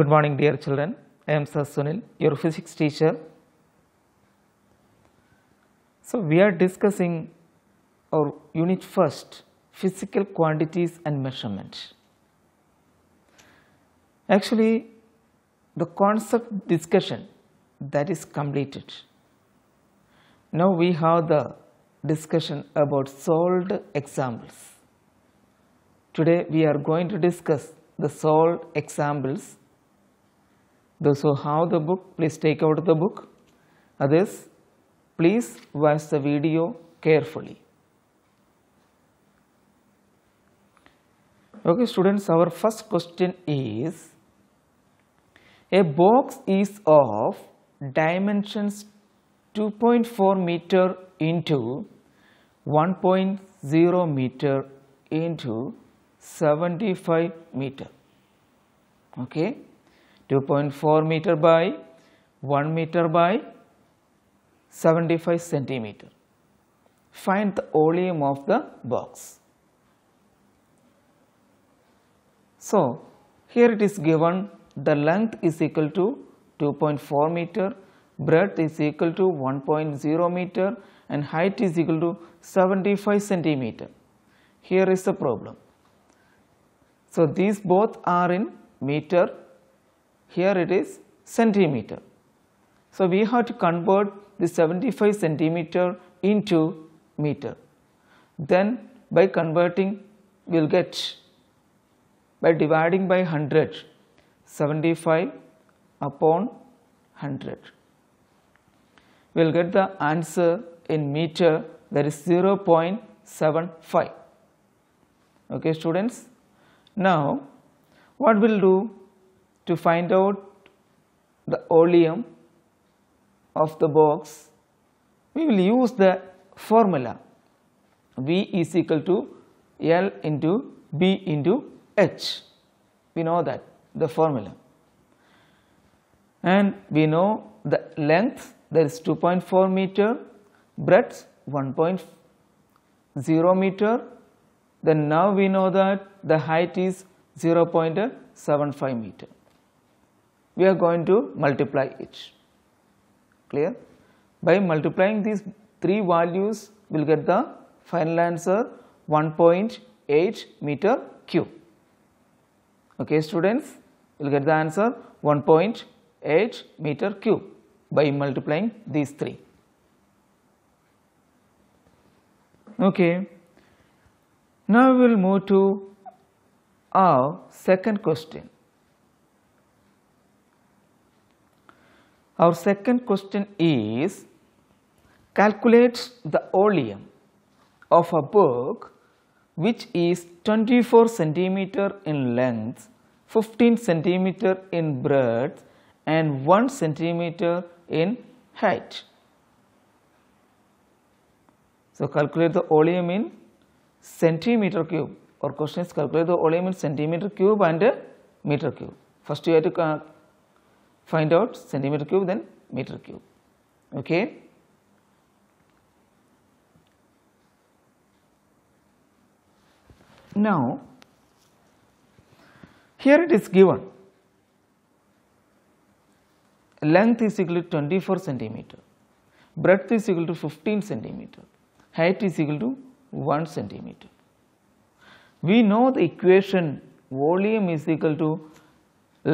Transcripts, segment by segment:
Good morning dear children, I am Sir Sunil, your physics teacher. So we are discussing our unit first, physical quantities and measurement. Actually, the concept discussion that is completed. Now we have the discussion about solved examples. Today we are going to discuss the solved examples so, how the book, please take out the book. Others, please watch the video carefully. Okay, students, our first question is A box is of dimensions 2.4 meter into 1.0 meter into 75 meter. Okay. 2.4 meter by 1 meter by 75 centimeter. Find the volume of the box. So, here it is given the length is equal to 2.4 meter, breadth is equal to 1.0 meter and height is equal to 75 centimeter. Here is the problem. So, these both are in meter here it is centimeter. So we have to convert the 75 centimeter into meter. Then by converting we will get by dividing by 100 75 upon 100. We will get the answer in meter that is 0.75. Okay students. Now what we will do to find out the oleum of the box, we will use the formula V is equal to L into B into H. We know that the formula. And we know the length that is 2.4 meter, breadth 1.0 meter. Then now we know that the height is 0.75 meter we are going to multiply each Clear? By multiplying these three values, we will get the final answer 1.8 meter cube. Okay, students, we will get the answer 1.8 meter cube by multiplying these three. Okay. Now we will move to our second question. Our second question is calculate the volume of a book which is 24 centimeter in length, 15 centimeter in breadth and 1 centimeter in height. So calculate the volume in centimeter cube or question is calculate the volume in centimeter cube and meter cube. First you have to find out centimeter cube then meter cube. Okay. Now, here it is given length is equal to 24 centimeter, breadth is equal to 15 centimeter, height is equal to 1 centimeter. We know the equation volume is equal to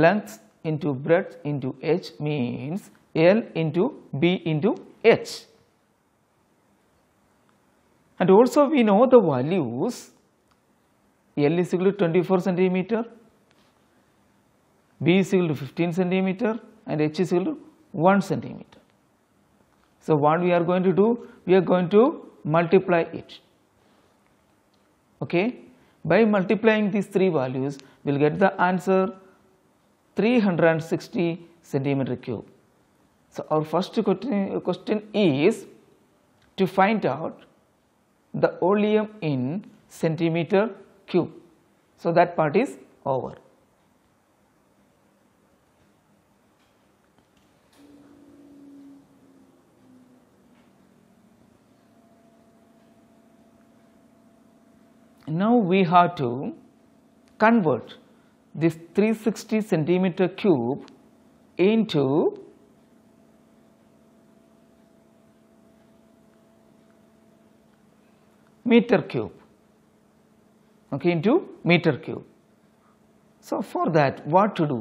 length into breadth into h means L into B into h. And also we know the values L is equal to 24 centimeter, B is equal to 15 centimeter and H is equal to 1 centimeter. So what we are going to do? We are going to multiply it. Okay. By multiplying these three values, we will get the answer 360 centimeter cube. So our first question is to find out the oleum in centimeter cube. So that part is over. Now we have to convert this 360 centimeter cube into meter cube okay into meter cube so for that what to do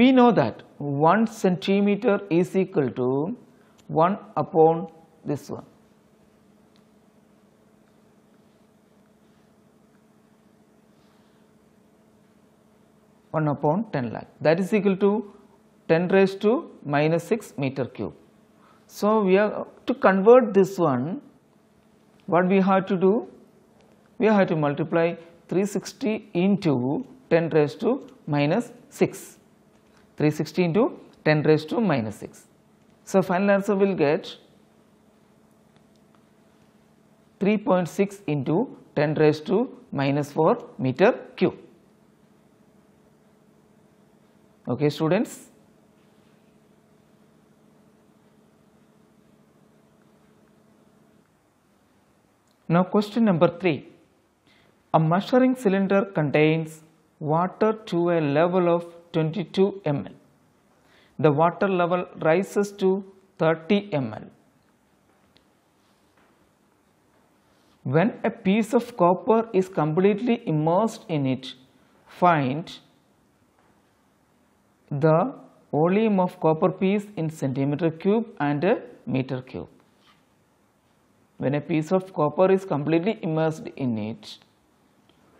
we know that 1 centimeter is equal to 1 upon this one 1 upon 10 lakh that is equal to 10 raised to minus 6 meter cube. So, we are to convert this one what we have to do we have to multiply 360 into 10 raised to minus 6 360 into 10 raised to minus 6. So, final answer will get 3.6 into 10 raised to minus 4 meter cube. Okay, students. Now question number 3. A measuring cylinder contains water to a level of 22 ml. The water level rises to 30 ml. When a piece of copper is completely immersed in it, find the volume of copper piece in centimeter cube and meter cube. When a piece of copper is completely immersed in it,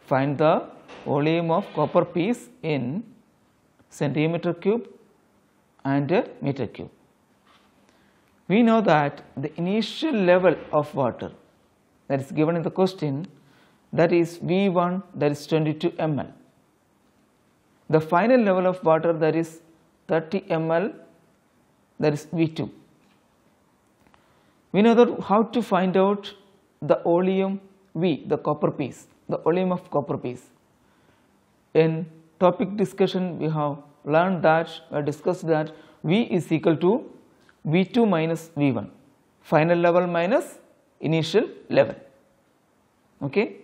find the volume of copper piece in centimeter cube and meter cube. We know that the initial level of water that is given in the question that is V1 that is 22 ml the final level of water that is 30 ml that is V2. We know that how to find out the oleum V, the copper piece, the oleum of copper piece. In topic discussion we have learned that, or uh, discussed that V is equal to V2 minus V1, final level minus initial level. Okay.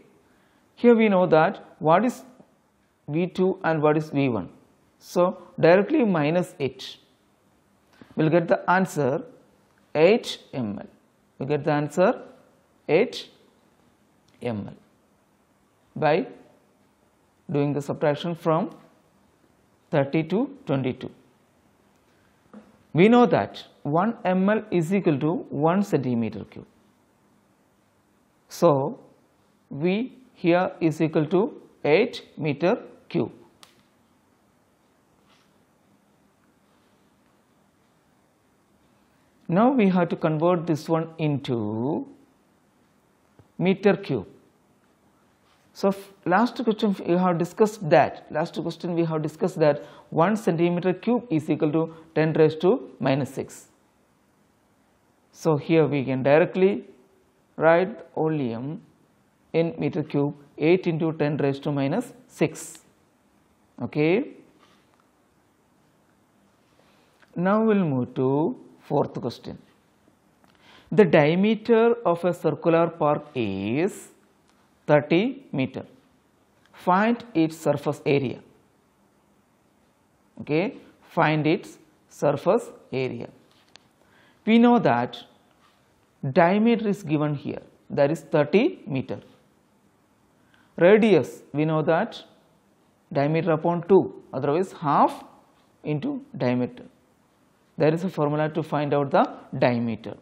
Here we know that what is V2 and what is V1. So, directly minus 8. We will get the answer 8 ml. We get the answer 8 ml by doing the subtraction from 30 to 22. We know that 1 ml is equal to 1 centimeter cube. So, V here is equal to 8 meter Q. Now we have to convert this one into meter cube. So last question we have discussed that, last question we have discussed that 1 centimeter cube is equal to 10 raised to minus 6. So here we can directly write oleum in meter cube 8 into 10 raised to minus 6 okay now we'll move to fourth question the diameter of a circular park is 30 meter find its surface area okay find its surface area we know that diameter is given here that is 30 meter radius we know that diameter upon 2 otherwise half into diameter. There is a formula to find out the diameter.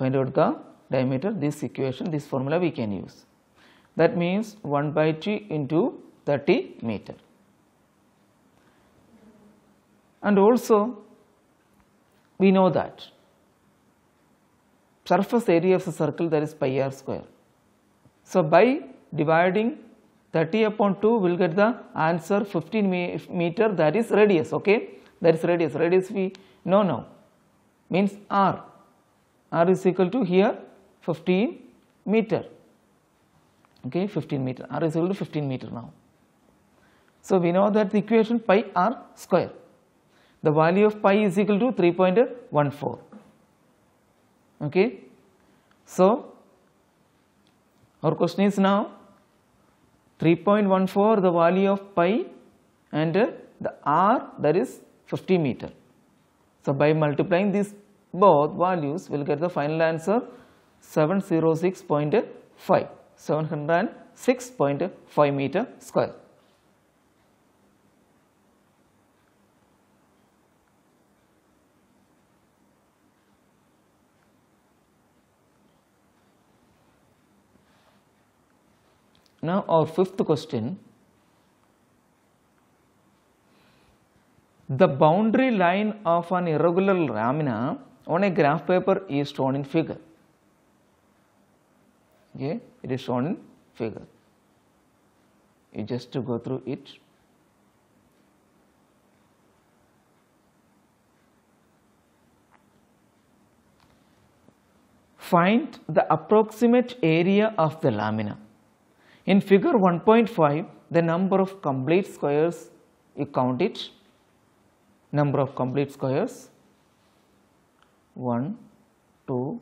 Find out the diameter this equation this formula we can use. That means 1 by 3 into 30 meter. And also we know that surface area of the circle that is pi r square so, by dividing 30 upon 2 we will get the answer 15 meter that is radius okay that is radius radius we know now means r r is equal to here 15 meter okay 15 meter r is equal to 15 meter now so we know that the equation pi r square the value of pi is equal to 3.14 okay so our question is now 3.14 the value of pi and the r that is 50 meter. So by multiplying these both values we will get the final answer 706.5 706.5 meter square. Now our fifth question. The boundary line of an irregular lamina on a graph paper is shown in figure. Okay, it is shown in figure. You just to go through it. Find the approximate area of the lamina. In figure 1.5, the number of complete squares, you count it, number of complete squares, 1, 2,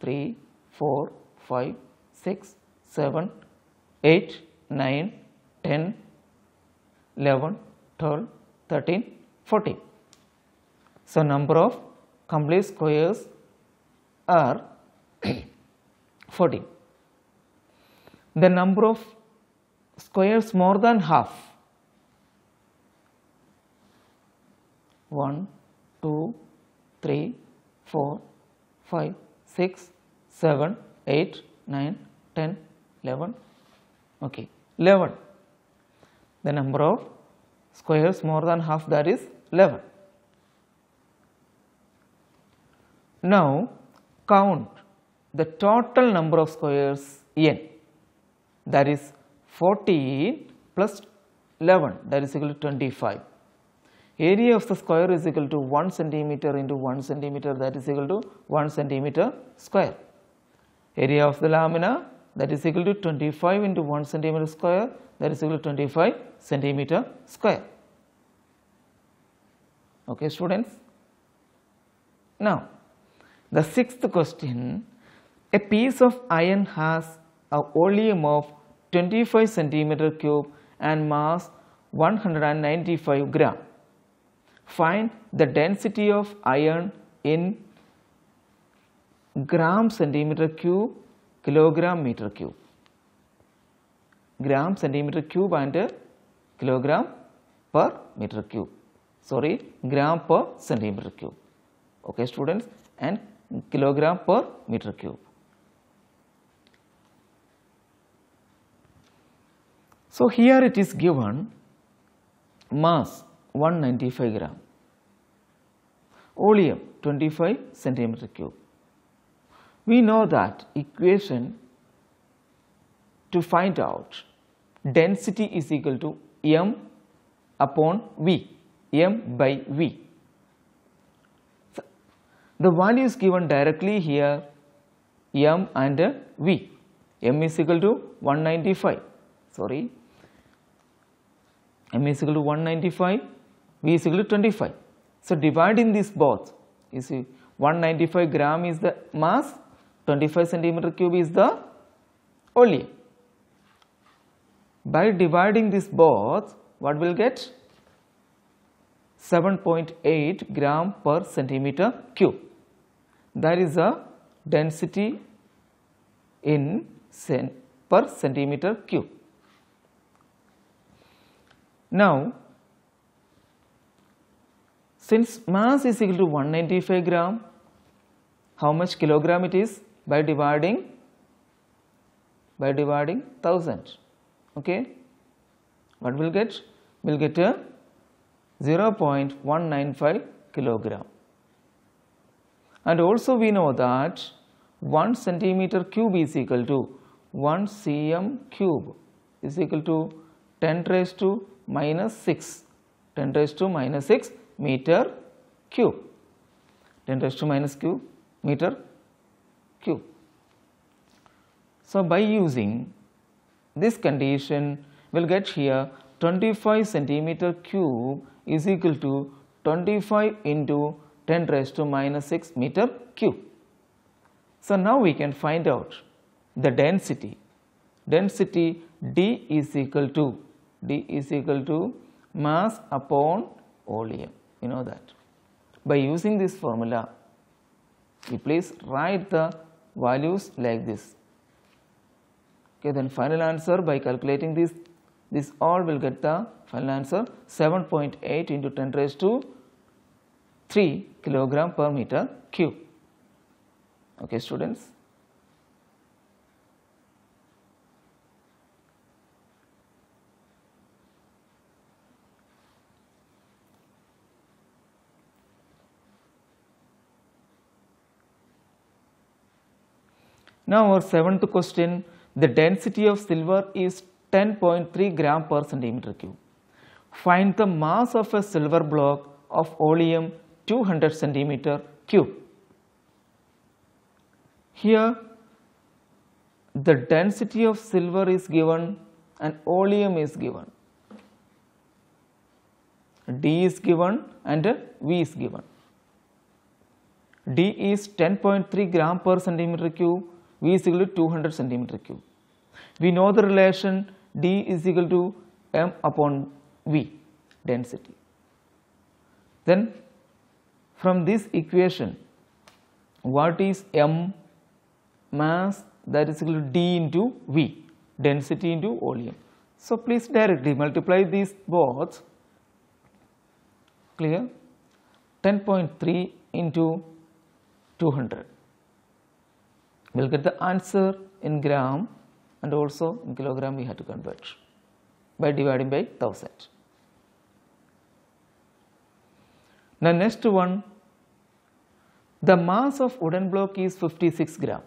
3, 4, 5, 6, 7, 8, 9, 10, 11, 12, 13, 14. So, number of complete squares are 14 the number of squares more than half. 1, 2, 3, 4, 5, 6, 7, 8, 9, 10, 11. Okay, 11. The number of squares more than half that is 11. Now count the total number of squares n that is 14 plus 11 that is equal to 25. Area of the square is equal to 1 centimeter into 1 centimeter that is equal to 1 centimeter square. Area of the lamina that is equal to 25 into 1 centimeter square that is equal to 25 centimeter square. Okay students. Now the sixth question a piece of iron has a volume of 25 centimeter cube and mass 195 gram. Find the density of iron in gram centimeter cube, kilogram meter cube. Gram centimeter cube and kilogram per meter cube. Sorry, gram per centimeter cube. Okay, students, and kilogram per meter cube. So here it is given mass 195 gram, oleum 25 centimeter cube. We know that equation to find out density is equal to m upon v, m by v. the value is given directly here m and v. m is equal to 195, sorry m is equal to 195, v is equal to 25. So, dividing these both, you see 195 gram is the mass, 25 centimeter cube is the volume. By dividing this both, what will get? 7.8 gram per centimeter cube. That is a density in cent per centimeter cube. Now, since mass is equal to 195 gram, how much kilogram it is by dividing by dividing 1000 okay what we'll get we'll get a 0 0.195 kilogram and also we know that 1 centimeter cube is equal to 1 cm cube is equal to 10 raised to minus 6, 10 raised to minus 6 meter cube, 10 raised to minus cube meter cube. So, by using this condition, we will get here 25 centimeter cube is equal to 25 into 10 raised to minus 6 meter cube. So, now we can find out the density. Density D is equal to D is equal to mass upon volume. You know that. By using this formula, you please write the values like this. Okay, then final answer by calculating this, this all will get the final answer 7.8 into 10 raised to 3 kilogram per meter cube. Okay, students. Now our seventh question, the density of silver is 10.3 gram per centimeter cube. Find the mass of a silver block of oleum 200 centimeter cube. Here the density of silver is given and oleum is given. D is given and V is given. D is 10.3 gram per centimeter cube V is equal to 200 centimeter cube. We know the relation D is equal to M upon V density. Then from this equation what is M mass that is equal to D into V density into volume. So please directly multiply these both clear 10.3 into 200 we will get the answer in gram and also in kilogram we have to convert by dividing by 1000. Now next one, the mass of wooden block is 56 gram.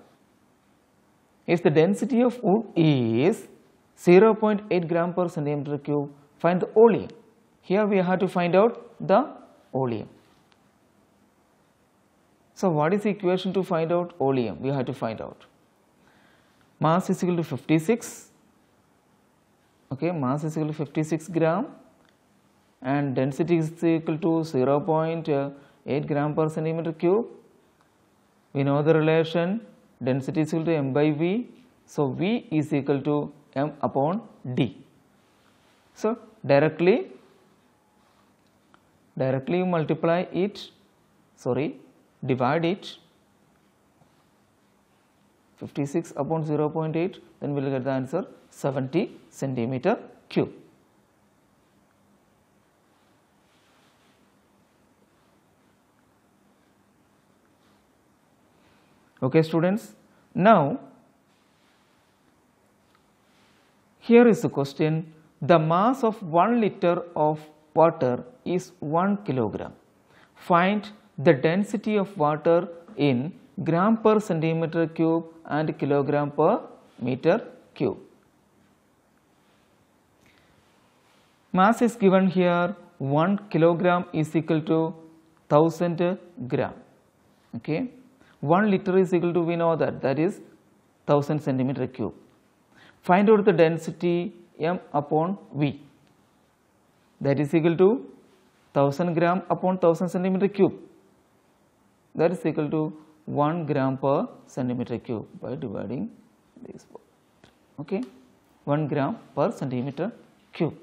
If the density of wood is 0.8 gram per centimeter cube, find the oleum. Here we have to find out the oleum. So what is the equation to find out oleum? We have to find out. Mass is equal to 56. Okay, mass is equal to 56 gram and density is equal to 0 uh, 0.8 gram per centimeter cube. We know the relation density is equal to m by v. So v is equal to m upon d. So directly, directly multiply it, sorry, divide it 56 upon 0.8 then we will get the answer 70 centimeter cube. Okay students, now here is the question the mass of 1 liter of water is 1 kilogram. Find the density of water in gram per centimeter cube and kilogram per meter cube. Mass is given here 1 kilogram is equal to 1000 gram. Okay. 1 liter is equal to we know that that is 1000 centimeter cube. Find out the density m upon v that is equal to 1000 gram upon 1000 centimeter cube that is equal to 1 gram per centimeter cube by dividing this part, okay, 1 gram per centimeter cube.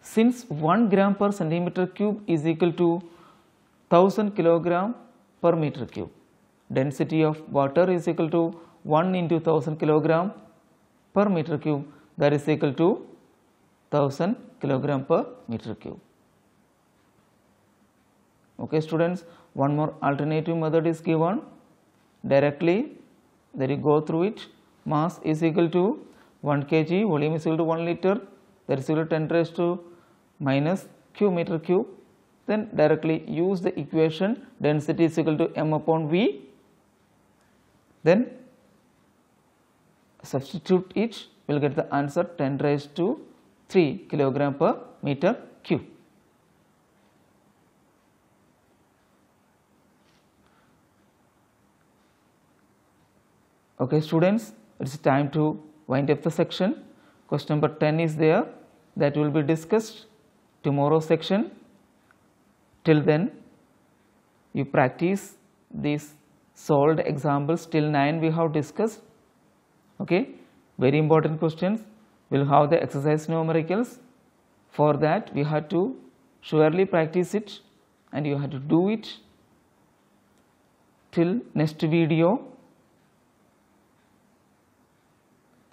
Since 1 gram per centimeter cube is equal to 1000 kilogram per meter cube, density of water is equal to 1 into 1000 kilogram per meter cube that is equal to 1000 kilogram per meter cube. Okay students, one more alternative method is given directly then you go through it mass is equal to 1 kg volume is equal to 1 liter that is equal to 10 raised to minus q meter cube then directly use the equation density is equal to m upon v then substitute it we will get the answer 10 raised to 3 kilogram per meter cube okay students it's time to wind up the section question number 10 is there that will be discussed tomorrow section till then you practice these solved examples till 9 we have discussed okay very important questions we'll have the exercise numericals for that we have to surely practice it and you have to do it till next video